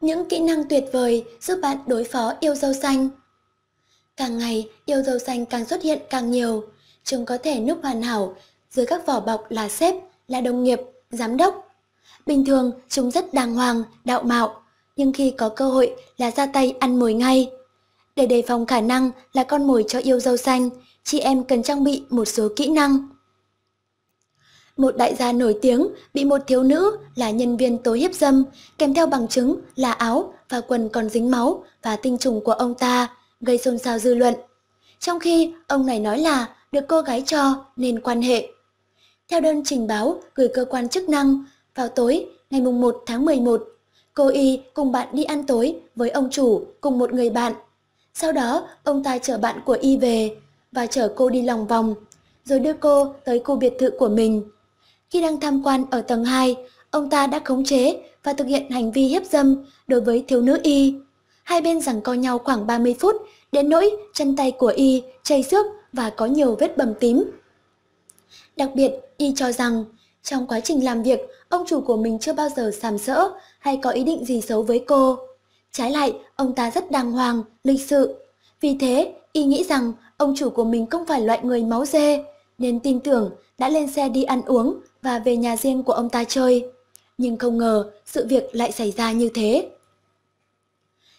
Những kỹ năng tuyệt vời giúp bạn đối phó yêu dâu xanh. Càng ngày, yêu dâu xanh càng xuất hiện càng nhiều. Chúng có thể núp hoàn hảo dưới các vỏ bọc là sếp, là đồng nghiệp, giám đốc. Bình thường, chúng rất đàng hoàng, đạo mạo, nhưng khi có cơ hội là ra tay ăn mồi ngay. Để đề phòng khả năng là con mồi cho yêu dâu xanh, chị em cần trang bị một số kỹ năng một đại gia nổi tiếng bị một thiếu nữ là nhân viên tối hiếp dâm, kèm theo bằng chứng là áo và quần còn dính máu và tinh trùng của ông ta, gây xôn xao dư luận. Trong khi ông này nói là được cô gái cho nên quan hệ. Theo đơn trình báo gửi cơ quan chức năng, vào tối ngày 1 tháng 11, cô Y cùng bạn đi ăn tối với ông chủ cùng một người bạn. Sau đó, ông ta chở bạn của Y về và chở cô đi lòng vòng, rồi đưa cô tới khu biệt thự của mình khi đang tham quan ở tầng 2, ông ta đã khống chế và thực hiện hành vi hiếp dâm đối với thiếu nữ Y. Hai bên giằng co nhau khoảng 30 phút, đến nỗi chân tay của Y chảy xước và có nhiều vết bầm tím. Đặc biệt, Y cho rằng trong quá trình làm việc, ông chủ của mình chưa bao giờ sàm sỡ hay có ý định gì xấu với cô. Trái lại, ông ta rất đàng hoàng, lịch sự. Vì thế, y nghĩ rằng ông chủ của mình không phải loại người máu dê, nên tin tưởng đã lên xe đi ăn uống và về nhà riêng của ông ta chơi. Nhưng không ngờ sự việc lại xảy ra như thế.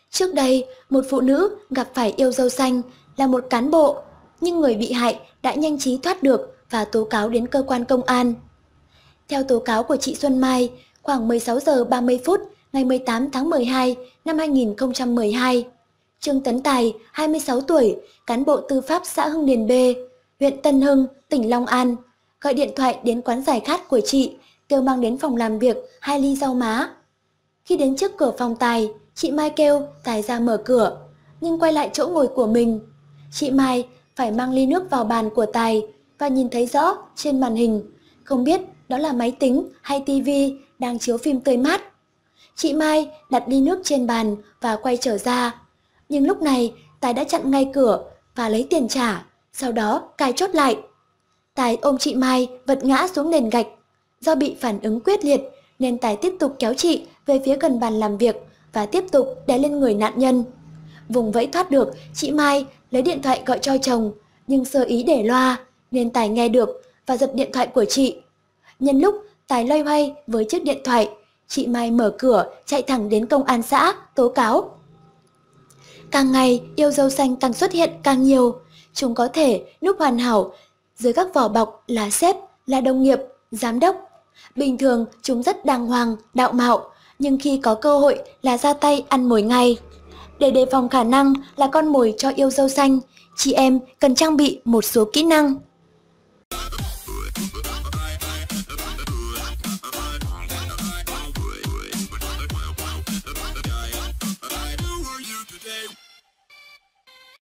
Trước đây, một phụ nữ gặp phải yêu dâu xanh là một cán bộ, nhưng người bị hại đã nhanh trí thoát được và tố cáo đến cơ quan công an. Theo tố cáo của chị Xuân Mai, khoảng 16 giờ 30 phút ngày 18 tháng 12 năm 2012, Trương Tấn Tài, 26 tuổi, cán bộ tư pháp xã Hưng Điền B, huyện Tân Hưng, tỉnh Long An. Gọi điện thoại đến quán giải khát của chị, kêu mang đến phòng làm việc hai ly rau má. Khi đến trước cửa phòng Tài, chị Mai kêu Tài ra mở cửa, nhưng quay lại chỗ ngồi của mình. Chị Mai phải mang ly nước vào bàn của Tài và nhìn thấy rõ trên màn hình, không biết đó là máy tính hay tivi đang chiếu phim tươi mát. Chị Mai đặt ly nước trên bàn và quay trở ra. Nhưng lúc này Tài đã chặn ngay cửa và lấy tiền trả sau đó cài chốt lại. Tài ôm chị Mai vật ngã xuống nền gạch. Do bị phản ứng quyết liệt nên Tài tiếp tục kéo chị về phía gần bàn làm việc và tiếp tục đè lên người nạn nhân. Vùng vẫy thoát được, chị Mai lấy điện thoại gọi cho chồng nhưng sơ ý để loa nên Tài nghe được và giật điện thoại của chị. Nhân lúc Tài loay hoay với chiếc điện thoại, chị Mai mở cửa chạy thẳng đến công an xã tố cáo. Càng ngày, yêu dâu xanh càng xuất hiện càng nhiều, Chúng có thể núp hoàn hảo dưới các vỏ bọc là sếp, là đồng nghiệp, giám đốc. Bình thường chúng rất đàng hoàng, đạo mạo, nhưng khi có cơ hội là ra tay ăn mồi ngay. Để đề phòng khả năng là con mồi cho yêu dâu xanh, chị em cần trang bị một số kỹ năng.